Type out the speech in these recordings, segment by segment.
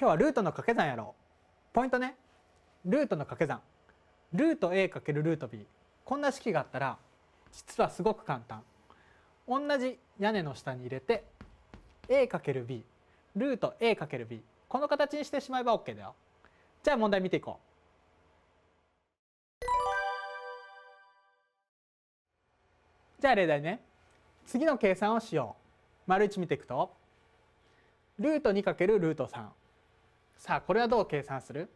今日はルートの掛け算やろうポイントねルートの掛け算ルート a かけるルート b こんな式があったら実はすごく簡単同じ屋根の下に入れて a かける b ルート a かける b この形にしてしまえば OK だよじゃあ問題見ていこうじゃあ例題ね次の計算をしよう丸1見ていくとルート2るルート3さあこれはどう計算する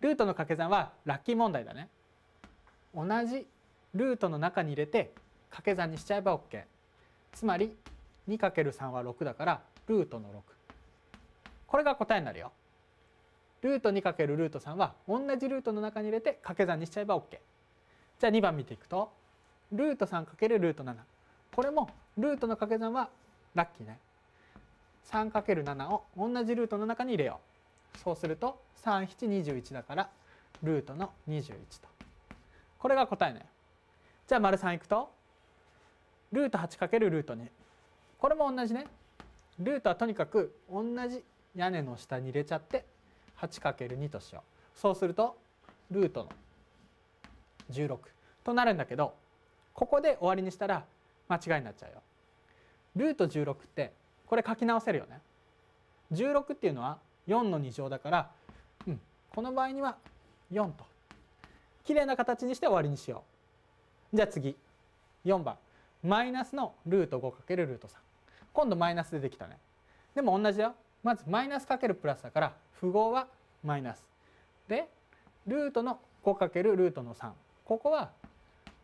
ルートの掛け算はラッキー問題だね。同じルートの中に入れて掛け算にしちゃえば OK。つまり 2×3 は6だからルートの6。これが答えになるよ。ルート 2× ルート3は同じルートの中に入れて掛け算にしちゃえば OK。じゃあ2番見ていくとルート 3× ルート7。これもルートの掛け算はラッキーね。3×7 を同じルートの中に入れよう。そうすると3721だからルートの21と。これが答えね。じゃあ丸3いくとルート 8× ルート2。これも同じね。ルートはとにかく同じ屋根の下に入れちゃって 8×2 としよう。そうするとルートの16となるんだけどここで終わりにしたら間違いになっちゃうよ。ルート16ってこれ書き直せるよね。16っていうのは4の2乗だから、うん、この場合には4と綺麗な形にして終わりにしよう。じゃあ次4番マイナスのルート5るルート3今度マイナス出てきたね。でも同じだよ。まずマイナスかけるプラスだから符号はマイナス。でルートの5るルートの3ここは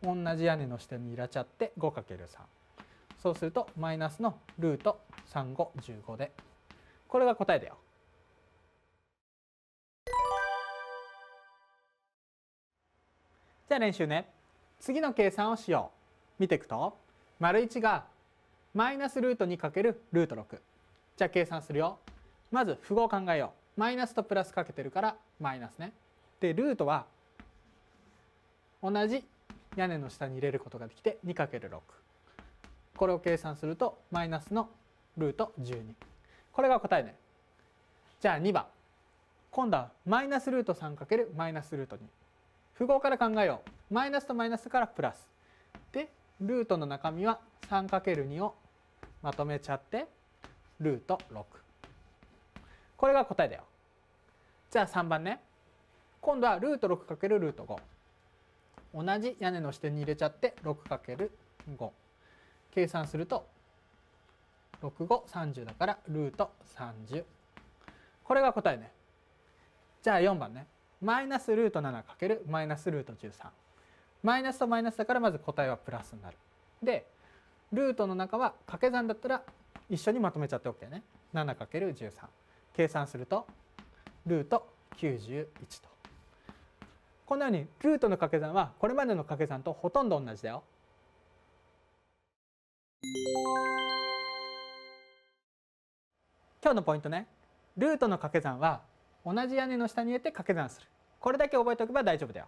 同じ屋根の下にいらちゃって 5×3 そうするとマイナスのルート3515でこれが答えだよ。じゃあ練習ね。次の計算をしよう。見ていくと、丸1がマイナスルート2るルート6。じゃあ計算するよ。まず符号考えよう。マイナスとプラスかけてるからマイナスね。で、ルートは同じ屋根の下に入れることができて2る6これを計算するとマイナスのルート12。これが答えね。じゃあ2番。今度はマイナスルート3るマイナスルート2。符号から考えよう。マイナスとマイナスからプラス。で、ルートの中身は 3×2 をまとめちゃって、ルート6。これが答えだよ。じゃあ3番ね。今度はルート 6× ルート5。同じ屋根の支点に入れちゃって 6×5。計算すると6530だからルート30これが答えねじゃあ4番ねマイナスルート7かけるマイナスルート13。マイナスとマイナスだからまず答えはプラスになる。で、ルートの中は掛け算だったら一緒にまとめちゃっておくよね。7る1 3計算すると、ルート91と。このようにルートの掛け算はこれまでの掛け算とほとんど同じだよ。今日のポイントね。ルートの掛け算は同じ屋根の下に入れて掛け算するこれだけ覚えておけば大丈夫だよ